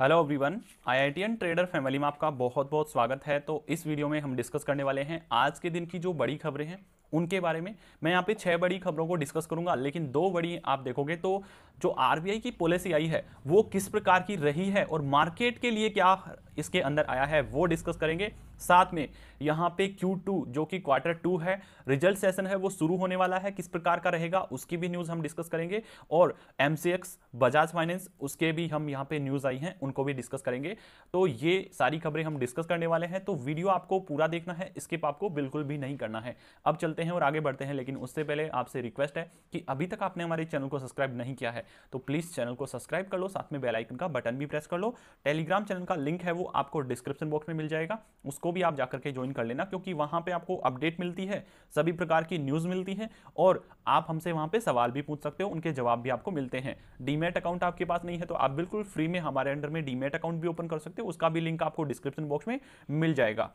hello everyone IITian trader family में आपका बहुत बहुत स्वागत है तो इस वीडियो में हम डिस्कस करने वाले हैं आज के दिन की जो बड़ी खबरें हैं उनके बारे में मैं यहाँ पे छह बड़ी खबरों को डिस्कस करूंगा लेकिन दो बड़ी आप देखोगे तो जो आरबीआई की पॉलिसी आई है वो किस प्रकार की रही है और मार्केट के लिए क्या इसके अंदर आया है वो डिस्कस करेंगे साथ में यहाँ पे Q2 जो कि क्वार्टर टू है रिजल्ट सेशन है वो शुरू होने वाला है किस प्रकार का रहेगा उसकी भी न्यूज़ हम डिस्कस करेंगे और एम बजाज फाइनेंस उसके भी हम यहाँ पे न्यूज़ आई हैं उनको भी डिस्कस करेंगे तो ये सारी खबरें हम डिस्कस करने वाले हैं तो वीडियो आपको पूरा देखना है स्किप आपको बिल्कुल भी नहीं करना है अब चलते हैं और आगे बढ़ते हैं लेकिन उससे पहले आपसे रिक्वेस्ट है कि अभी तक आपने हमारे चैनल को सब्सक्राइब नहीं किया है है तो प्लीज़ चैनल को सब्सक्राइब कर लो साथ में बेल आइकन का बटन भी प्रेस कर लो टेलीग्राम चैनल का लिंक है वो आपको डिस्क्रिप्शन बॉक्स में मिल जाएगा उसको भी आप जाकर के ज्वाइन कर लेना क्योंकि वहां पर आपको अपडेट मिलती है सभी प्रकार की न्यूज़ मिलती है और आप हमसे वहां पर सवाल भी पूछ सकते हो उनके जवाब भी आपको मिलते हैं डीमेट अकाउंट आपके पास नहीं है तो आप बिल्कुल फ्री में हमारे अंडर में डीमेट अकाउंट भी ओपन कर सकते हो उसका भी लिंक आपको डिस्क्रिप्शन बॉक्स में मिल जाएगा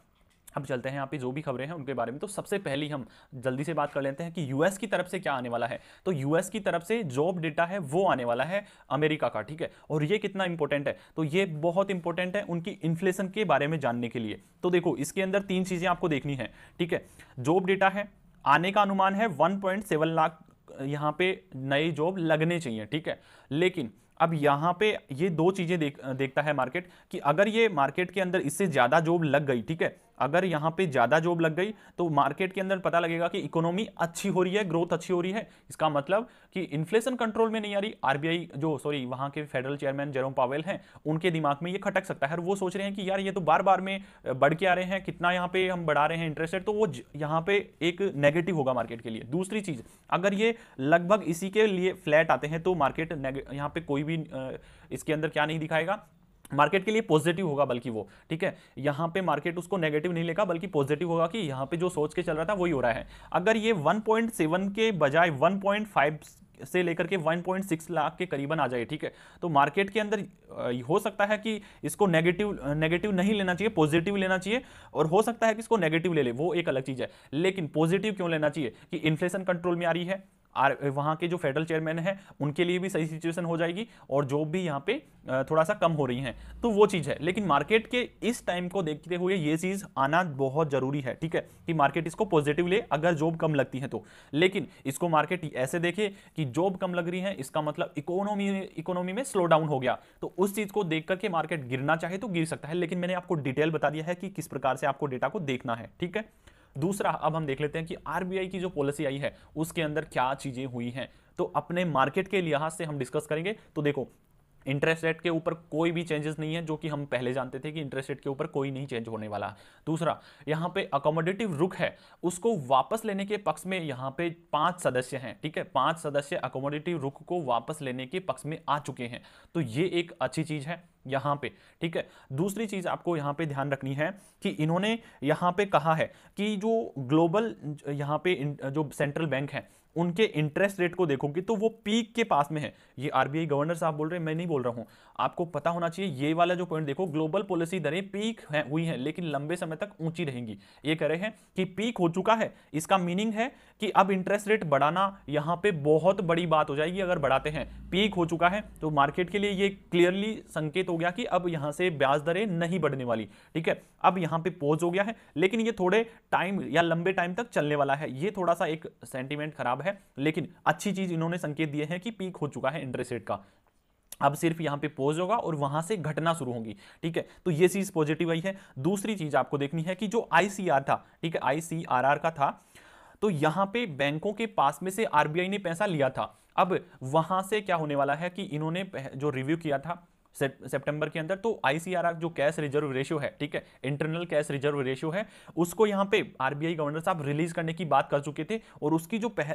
अब चलते हैं यहाँ पे जो भी खबरें हैं उनके बारे में तो सबसे पहली हम जल्दी से बात कर लेते हैं कि यूएस की तरफ से क्या आने वाला है तो यूएस की तरफ से जॉब डेटा है वो आने वाला है अमेरिका का ठीक है और ये कितना इंपॉर्टेंट है तो ये बहुत इंपॉर्टेंट है उनकी इन्फ्लेशन के बारे में जानने के लिए तो देखो इसके अंदर तीन चीज़ें आपको देखनी है ठीक है जॉब डेटा है आने का अनुमान है वन लाख यहाँ पे नई जॉब लगने चाहिए ठीक है लेकिन अब यहाँ पे ये दो चीज़ें देख देखता है मार्केट कि अगर ये मार्केट के अंदर इससे ज़्यादा जॉब लग गई ठीक है अगर यहाँ पे ज़्यादा जॉब लग गई तो मार्केट के अंदर पता लगेगा कि इकोनॉमी अच्छी हो रही है ग्रोथ अच्छी हो रही है इसका मतलब कि इन्फ्लेशन कंट्रोल में नहीं आ रही आरबीआई जो सॉरी वहाँ के फेडरल चेयरमैन जेरोम पावेल हैं उनके दिमाग में ये खटक सकता है और वो सोच रहे हैं कि यार ये तो बार बार में बढ़ के आ रहे हैं कितना यहाँ पे हम बढ़ा रहे हैं इंटरेस्ट रेट तो वो यहाँ पे एक नेगेटिव होगा मार्केट के लिए दूसरी चीज़ अगर ये लगभग इसी के लिए फ्लैट आते हैं तो मार्केट यहाँ पर कोई भी इसके अंदर क्या नहीं दिखाएगा मार्केट के लिए पॉजिटिव होगा बल्कि वो ठीक है यहाँ पे मार्केट उसको नेगेटिव नहीं लेगा बल्कि पॉजिटिव होगा कि यहाँ पे जो सोच के चल रहा था वही हो रहा है अगर ये 1.7 के बजाय 1.5 से लेकर के 1.6 लाख के करीबन आ जाए ठीक है तो मार्केट के अंदर हो सकता है कि इसको नेगेटिव नेगेटिव नहीं लेना चाहिए पॉजिटिव लेना चाहिए और हो सकता है कि इसको नेगेटिव ले ले वो एक अलग चीज़ है लेकिन पॉजिटिव क्यों लेना चाहिए कि इन्फ्लेशन कंट्रोल में आ रही है आर वहाँ के जो फेडरल चेयरमैन हैं उनके लिए भी सही सिचुएशन हो जाएगी और जॉब भी यहाँ पे थोड़ा सा कम हो रही हैं तो वो चीज़ है लेकिन मार्केट के इस टाइम को देखते हुए ये चीज़ आना बहुत ज़रूरी है ठीक है कि मार्केट इसको पॉजिटिव ले अगर जॉब कम लगती है तो लेकिन इसको मार्केट ऐसे देखे कि जॉब कम लग रही है इसका मतलब इकोनॉमी इकोनॉमी में स्लो डाउन हो गया तो उस चीज़ को देख करके मार्केट गिरना चाहे तो गिर सकता है लेकिन मैंने आपको डिटेल बता दिया है कि किस प्रकार से आपको डेटा को देखना है ठीक है दूसरा अब हम देख लेते हैं कि आरबीआई की जो पॉलिसी आई है उसके अंदर क्या चीजें हुई हैं तो अपने मार्केट के लिहाज से हम डिस्कस करेंगे तो देखो इंटरेस्ट रेट के ऊपर कोई भी चेंजेस नहीं है जो कि हम पहले जानते थे कि इंटरेस्ट रेट के ऊपर कोई नहीं चेंज होने वाला दूसरा यहां पे अकोमोडेटिव रुख है उसको वापस लेने के पक्ष में यहां पे पांच सदस्य हैं ठीक है पांच सदस्य अकोमोडेटिव रुख को वापस लेने के पक्ष में आ चुके हैं तो ये एक अच्छी चीज़ है यहां पे ठीक है दूसरी चीज़ आपको यहां पे ध्यान रखनी है कि इन्होंने यहां पे कहा है कि जो ग्लोबल यहां पे जो सेंट्रल बैंक है उनके इंटरेस्ट रेट को देखोगे तो वो पीक के पास में है ये आरबीआई गवर्नर साहब बोल रहे हैं मैं नहीं बोल रहा हूं आपको पता होना चाहिए ये वाला जो पॉइंट देखो ग्लोबल पॉलिसी दरें पीक है, हुई हैं लेकिन लंबे समय तक ऊंची रहेंगी ये कह रहे हैं कि पीक हो चुका है इसका मीनिंग है कि अब इंटरेस्ट रेट बढ़ाना यहाँ पे बहुत बड़ी बात हो जाएगी अगर बढ़ाते हैं पीक हो चुका है तो मार्केट के लिए ये क्लियरली संकेत हो गया कि अब यहां से ब्याज दरें नहीं बढ़ने वाली ठीक है अब यहां पे पोज हो गया है लेकिन ये थोड़े टाइम या लंबे टाइम तक चलने वाला है ये थोड़ा सा एक सेंटिमेंट खराब है लेकिन अच्छी चीज़ इन्होंने संकेत दिए हैं कि पीक हो चुका है इंटरेस्ट रेट का अब सिर्फ यहां पे पोज होगा और वहां से घटना शुरू होगी ठीक है तो ये चीज़ पॉजिटिव आई है दूसरी चीज़ आपको देखनी है कि जो आईसीआर था ठीक है आईसीआरआर का था तो यहां पे बैंकों के पास में से आरबीआई ने पैसा लिया था अब वहां से क्या होने वाला है कि इन्होंने जो रिव्यू किया था सेप्टेम्बर के अंदर तो आईसीआरआर जो कैश रिजर्व रेशियो है ठीक है इंटरनल कैश रिजर्व रेशियो है उसको यहाँ पे आरबीआई गवर्नर साहब रिलीज करने की बात कर चुके थे और उसकी जो पह,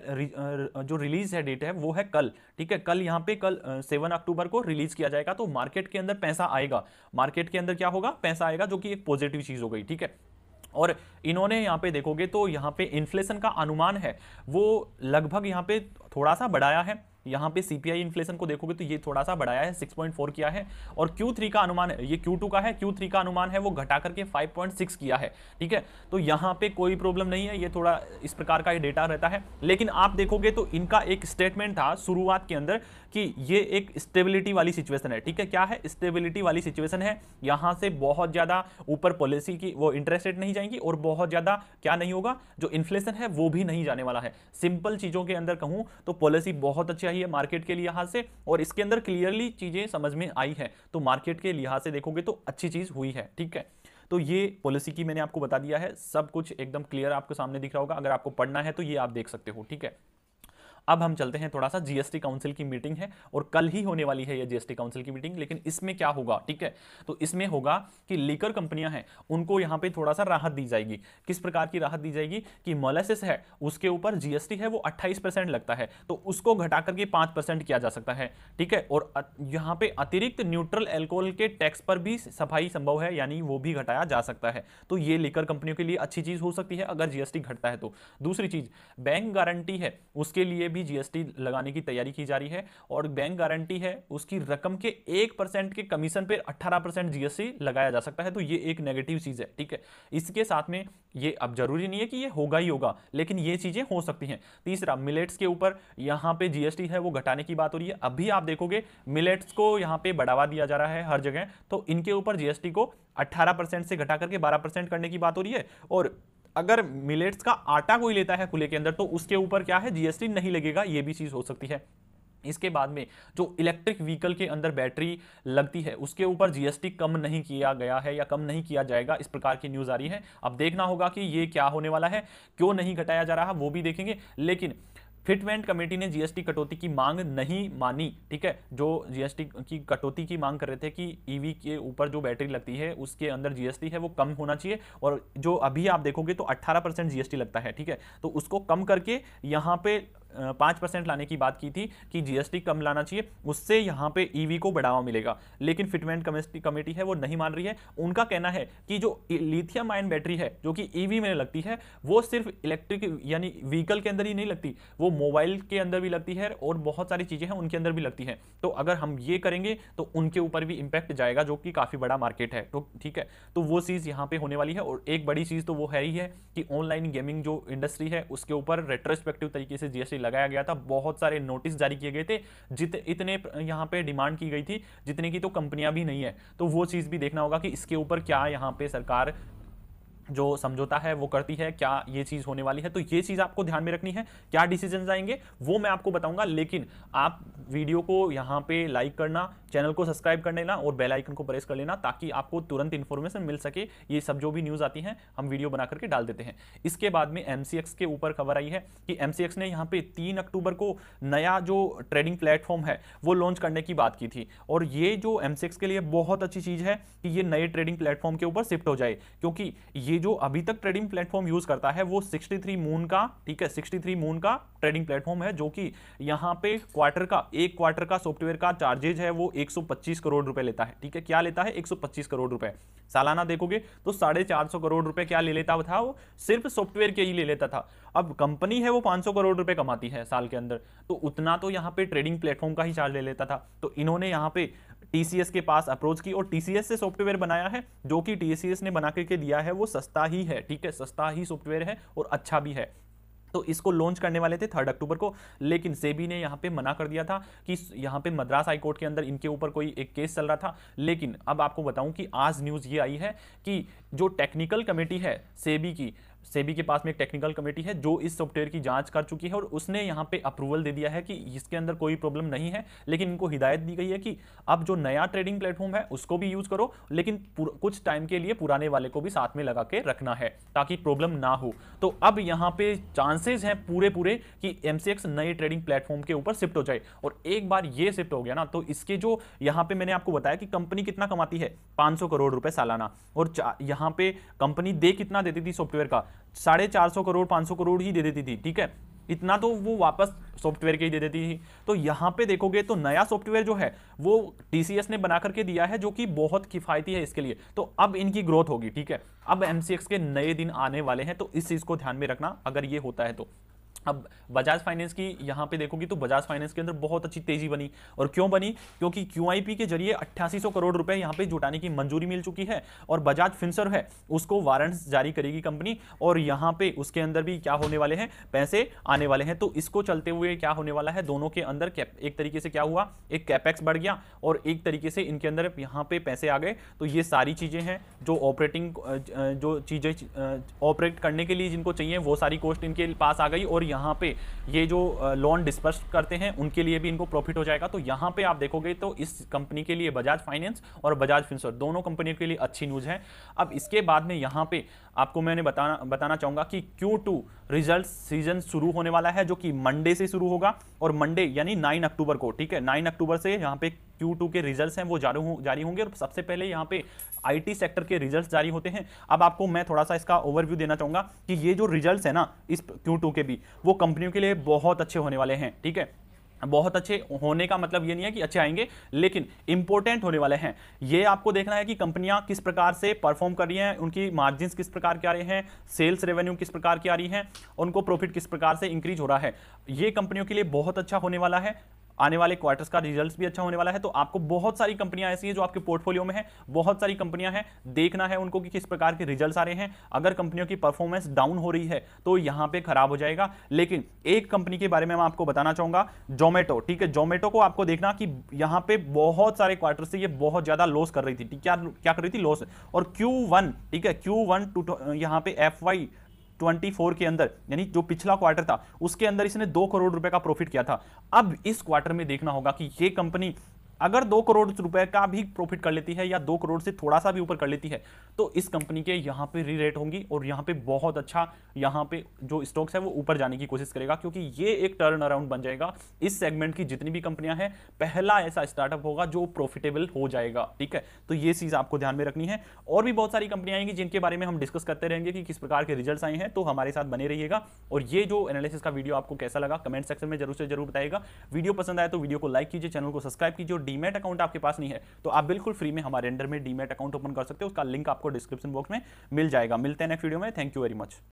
जो रिलीज है डेट है वो है कल ठीक है कल यहाँ पे कल सेवन अक्टूबर को रिलीज किया जाएगा तो मार्केट के अंदर पैसा आएगा मार्केट के अंदर क्या होगा पैसा आएगा जो कि एक पॉजिटिव चीज़ हो गई ठीक है और इन्होंने यहाँ पे देखोगे तो यहाँ पे इन्फ्लेशन का अनुमान है वो लगभग यहाँ पे थोड़ा सा बढ़ाया है यहाँ पे सीपीआई इन्फ्लेशन को देखोगे तो ये थोड़ा सा बढ़ाया है 6.4 किया है और Q3 का अनुमान ये Q2 का है Q3 का अनुमान है वो घटा करके 5.6 किया है ठीक है तो यहाँ पे कोई प्रॉब्लम नहीं है ये थोड़ा इस प्रकार का ये डेटा रहता है लेकिन आप देखोगे तो इनका एक स्टेटमेंट था शुरुआत के अंदर कि ये एक स्टेबिलिटी वाली सिचुएशन है ठीक है क्या है स्टेबिलिटी वाली सिचुएशन है यहाँ से बहुत ज़्यादा ऊपर पॉलिसी की वो इंटरेस्ट रेट नहीं जाएंगी और बहुत ज़्यादा क्या नहीं होगा जो इन्फ्लेशन है वो भी नहीं जाने वाला है सिंपल चीज़ों के अंदर कहूँ तो पॉलिसी बहुत अच्छी है मार्केट के लिहाज से और इसके अंदर क्लियरली चीज़ें समझ में आई है तो मार्केट के लिहाज से देखोगे तो अच्छी चीज़ हुई है ठीक है तो ये पॉलिसी की मैंने आपको बता दिया है सब कुछ एकदम क्लियर आपके सामने दिख रहा होगा अगर आपको पढ़ना है तो ये आप देख सकते हो ठीक है अब हम चलते हैं थोड़ा सा जीएसटी काउंसिल की मीटिंग है और कल ही होने वाली है ये जीएसटी काउंसिल की मीटिंग लेकिन इसमें क्या होगा ठीक है तो इसमें होगा कि लीकर कंपनियां हैं उनको यहाँ पे थोड़ा सा राहत दी जाएगी किस प्रकार की राहत दी जाएगी कि मोलेसिस है उसके ऊपर जीएसटी है वो अट्ठाईस लगता है तो उसको घटा करके पांच किया जा सकता है ठीक है और यहाँ पे अतिरिक्त न्यूट्रल एल्कोहल के टैक्स पर भी सफाई संभव है यानी वो भी घटाया जा सकता है तो ये लीकर कंपनियों के लिए अच्छी चीज हो सकती है अगर जीएसटी घटता है तो दूसरी चीज बैंक गारंटी है उसके लिए भी जीएसटी लगाने की तैयारी की जा रही है और बैंक गारंटी है उसकी रकम के एक परसेंट के कमीशन पर अट्ठारह परसेंट जीएसटी लगाया जा सकता है तो ये एक नेगेटिव चीज़ है ठीक है इसके साथ में ये अब जरूरी नहीं है कि ये होगा ही होगा लेकिन ये चीज़ें हो सकती हैं तीसरा मिलेट्स के ऊपर यहाँ पे जीएसटी है वो घटाने की बात हो रही है अभी आप देखोगे मिलेट्स को यहाँ पे बढ़ावा दिया जा रहा है हर जगह तो इनके ऊपर जीएसटी को 18 परसेंट से घटा करके 12 परसेंट करने की बात हो रही है और अगर मिलेट्स का आटा कोई लेता है खुले के अंदर तो उसके ऊपर क्या है जीएसटी नहीं लगेगा ये भी चीज़ हो सकती है इसके बाद में जो इलेक्ट्रिक व्हीकल के अंदर बैटरी लगती है उसके ऊपर जीएसटी कम नहीं किया गया है या कम नहीं किया जाएगा इस प्रकार की न्यूज़ आ रही है अब देखना होगा कि ये क्या होने वाला है क्यों नहीं घटाया जा रहा है वो भी देखेंगे लेकिन फिटमेंट कमेटी ने जीएसटी कटौती की मांग नहीं मानी ठीक है जो जीएसटी की कटौती की मांग कर रहे थे कि ईवी e के ऊपर जो बैटरी लगती है उसके अंदर जीएसटी है वो कम होना चाहिए और जो अभी आप देखोगे तो 18 परसेंट जीएसटी लगता है ठीक है तो उसको कम करके यहाँ पे पाँच परसेंट लाने की बात की थी कि जीएसटी कम लाना चाहिए उससे यहाँ पे ईवी e को बढ़ावा मिलेगा लेकिन फिटमेंट कमेटी कमेटी है वो नहीं मान रही है उनका कहना है कि जो लिथियम आयन बैटरी है जो कि ईवी e में लगती है वो सिर्फ इलेक्ट्रिक यानी व्हीकल के अंदर ही नहीं लगती वो मोबाइल के अंदर भी लगती है और बहुत सारी चीज़ें हैं उनके अंदर भी लगती हैं तो अगर हम ये करेंगे तो उनके ऊपर भी इम्पैक्ट जाएगा जो कि काफ़ी बड़ा मार्केट है तो ठीक है तो वो चीज़ यहाँ पर होने वाली है और एक बड़ी चीज़ तो वो है ही है कि ऑनलाइन गेमिंग जो इंडस्ट्री है उसके ऊपर रेट्रोस्पेक्टिव तरीके से जीएसटी लगाया गया था बहुत सारे नोटिस जारी किए गए थे जित इतने यहाँ पे डिमांड की गई थी जितने की तो कंपनियां भी नहीं है तो वो चीज़ भी देखना होगा कि इसके ऊपर क्या यहाँ पे सरकार जो समझौता है वो करती है क्या ये चीज़ होने वाली है तो ये चीज़ आपको ध्यान में रखनी है क्या डिसीजन आएंगे वो मैं आपको बताऊंगा लेकिन आप वीडियो को यहाँ पे लाइक करना चैनल को सब्सक्राइब कर लेना और बेल आइकन को प्रेस कर लेना ताकि आपको तुरंत इन्फॉर्मेशन मिल सके ये सब जो भी न्यूज़ आती हैं हम वीडियो बना करके डाल देते हैं इसके बाद में एम के ऊपर खबर आई है कि एम ने यहाँ पर तीन अक्टूबर को नया जो ट्रेडिंग प्लेटफॉर्म है वो लॉन्च करने की बात की थी और ये जो एम के लिए बहुत अच्छी चीज़ है कि ये नए ट्रेडिंग प्लेटफॉर्म के ऊपर शिफ्ट हो जाए क्योंकि ये ये जो अभी तक ट्रेडिंग प्लेटफॉर्म यूज करता है वो 63 मून का ठीक है 63 मून का ट्रेडिंग प्लेटफॉर्म है जो कि यहाँ पे क्वार्टर का एक क्वार्टर का सॉफ्टवेयर का चार्जेज है वो 125 करोड़ रुपए लेता है ठीक है क्या लेता है 125 करोड़ रुपए सालाना देखोगे तो साढ़े चार सौ करोड़ रुपए क्या ले लेता था वो सिर्फ सॉफ्टवेयर के ही ले लेता था अब कंपनी है वो 500 करोड़ रुपए कमाती है साल के अंदर तो उतना तो यहाँ पे ट्रेडिंग प्लेटफॉर्म का ही चार्ज ले लेता था तो इन्होंने यहाँ पे टीसीएस के पास अप्रोच की और टीसीएस से सॉफ्टवेयर बनाया है जो कि टीसीएस ने बना करके दिया है वो सस्ता ही है ठीक है सस्ता ही सॉफ्टवेयर है और अच्छा भी है तो इसको लॉन्च करने वाले थे थर्ड अक्टूबर को लेकिन सेबी ने यहाँ पे मना कर दिया था कि यहाँ पे मद्रास हाई कोर्ट के अंदर इनके ऊपर कोई एक केस चल रहा था लेकिन अब आपको बताऊं कि आज न्यूज़ ये आई है कि जो टेक्निकल कमेटी है सेबी की सेबी के पास में एक टेक्निकल कमेटी है जो इस सॉफ्टवेयर की जांच कर चुकी है और उसने यहाँ पे अप्रूवल दे दिया है कि इसके अंदर कोई प्रॉब्लम नहीं है लेकिन इनको हिदायत दी गई है कि अब जो नया ट्रेडिंग प्लेटफॉर्म है उसको भी यूज करो लेकिन कुछ टाइम के लिए पुराने वाले को भी साथ में लगा के रखना है ताकि प्रॉब्लम ना हो तो अब यहाँ पे चांसेज हैं पूरे पूरे कि एम नए ट्रेडिंग प्लेटफॉर्म के ऊपर शिफ्ट हो जाए और एक बार ये शिफ्ट हो गया ना तो इसके जो यहाँ पे मैंने आपको बताया कि कंपनी कितना कमाती है पाँच करोड़ रुपये सालाना और यहाँ पे कंपनी दे कितना देती थी सॉफ्टवेयर का साढ़े चार सौ करोड़ पाँच सौ करोड़ ही दे देती थी ठीक है इतना तो वो वापस सॉफ्टवेयर के ही दे देती थी तो यहाँ पे देखोगे तो नया सॉफ्टवेयर जो है वो टी ने बना करके दिया है जो कि बहुत किफ़ायती है इसके लिए तो अब इनकी ग्रोथ होगी ठीक है अब एम के नए दिन आने वाले हैं तो इस चीज़ को ध्यान में रखना अगर ये होता है तो अब बजाज फाइनेंस की यहाँ पे देखोगी तो बजाज फाइनेंस के अंदर बहुत अच्छी तेजी बनी और क्यों बनी क्योंकि क्यू के जरिए अट्ठासी करोड़ रुपए यहाँ पे जुटाने की मंजूरी मिल चुकी है और बजाज फिंसर है उसको वारंट जारी करेगी कंपनी और यहाँ पे उसके अंदर भी क्या होने वाले हैं पैसे आने वाले हैं तो इसको चलते हुए क्या होने वाला है दोनों के अंदर एक तरीके से क्या हुआ एक कैपेक्स बढ़ गया और एक तरीके से इनके अंदर यहाँ पे पैसे आ गए तो ये सारी चीज़ें हैं जो ऑपरेटिंग जो चीज़ें ऑपरेट करने के लिए जिनको चाहिए वो सारी कोस्ट इनके पास आ गई और यहाँ पे ये जो लोन डिस्पर्स करते हैं उनके लिए भी इनको प्रॉफिट हो जाएगा तो यहाँ पे आप देखोगे तो इस कंपनी के लिए बजाज फाइनेंस और बजाज फिंसर दोनों कंपनियों के लिए अच्छी न्यूज़ है अब इसके बाद में यहाँ पे आपको मैंने बताना बताना चाहूँगा कि क्यू रिजल्ट सीजन शुरू होने वाला है जो कि मंडे से शुरू होगा और मंडे यानी 9 अक्टूबर को ठीक है 9 अक्टूबर से यहाँ पे Q2 के रिजल्ट्स हैं वो जारी जारी होंगे और सबसे पहले यहाँ पे आईटी सेक्टर के रिजल्ट्स जारी होते हैं अब आपको मैं थोड़ा सा इसका ओवरव्यू देना चाहूँगा कि ये जो रिजल्ट्स है ना इस Q2 के भी वो कंपनियों के लिए बहुत अच्छे होने वाले हैं ठीक है बहुत अच्छे होने का मतलब ये नहीं है कि अच्छे आएंगे लेकिन इंपॉर्टेंट होने वाले हैं ये आपको देखना है कि कंपनियां किस प्रकार से परफॉर्म कर रही हैं उनकी मार्जिन किस प्रकार के आ रहे हैं सेल्स रेवेन्यू किस प्रकार की आ रही हैं उनको प्रॉफिट किस प्रकार से इंक्रीज हो रहा है ये कंपनियों के लिए बहुत अच्छा होने वाला है आने वाले क्वार्टर्स का रिजल्ट्स भी अच्छा होने वाला है तो आपको बहुत सारी कंपनियां ऐसी हैं जो आपके पोर्टफोलियो में है बहुत सारी कंपनियां हैं देखना है उनको कि किस प्रकार के रिजल्ट्स आ रहे हैं अगर कंपनियों की परफॉर्मेंस डाउन हो रही है तो यहां पे खराब हो जाएगा लेकिन एक कंपनी के बारे में मैं आपको बताना चाहूंगा जोमेटो ठीक है जोमेटो को आपको देखना कि यहां पर बहुत सारे क्वार्टर से ये बहुत ज्यादा लॉस कर रही थी क्या क्या कर रही थी लॉस और क्यू ठीक है क्यू वन यहां पे एफ वाई 24 के अंदर यानी जो पिछला क्वार्टर था उसके अंदर इसने दो करोड़ रुपए का प्रॉफिट किया था अब इस क्वार्टर में देखना होगा कि ये कंपनी अगर दो करोड़ रुपए का भी प्रॉफिट कर लेती है या दो करोड़ से थोड़ा सा भी ऊपर कर लेती है तो इस कंपनी के यहाँ पे री रेट होंगी और यहाँ पे बहुत अच्छा यहाँ पे जो स्टॉक्स है वो ऊपर जाने की कोशिश करेगा क्योंकि ये एक टर्न अराउंड बन जाएगा इस सेगमेंट की जितनी भी कंपनियां हैं पहला ऐसा स्टार्टअप होगा जो प्रॉफिटेबल हो जाएगा ठीक है तो ये चीज़ आपको ध्यान में रखनी है और भी बहुत सारी कंपनियां आएंगी जिनके बारे में हम डिस्कस करते रहेंगे कि किस प्रकार के रिजल्ट आए हैं तो हमारे साथ बने रहिएगा और ये जो एनालिसिस का वीडियो आपको कैसा लगा कमेंट सेक्शन में जरूर से जरूर बताएगा वीडियो पसंद आए तो वीडियो को लाइक कीजिए चैनल को सब्सक्राइब कीजिए और डीमेट अकाउंट आपके पास नहीं है तो आप बिल्कुल फ्री में हमारे अंडर में डीमेट अकाउंट ओपन कर सकते हो उसका लिंक आपको डिस्क्रिप्शन बॉक्स में मिल जाएगा मिलते हैं नेक्स्ट वीडियो में थैंक यू वेरी मच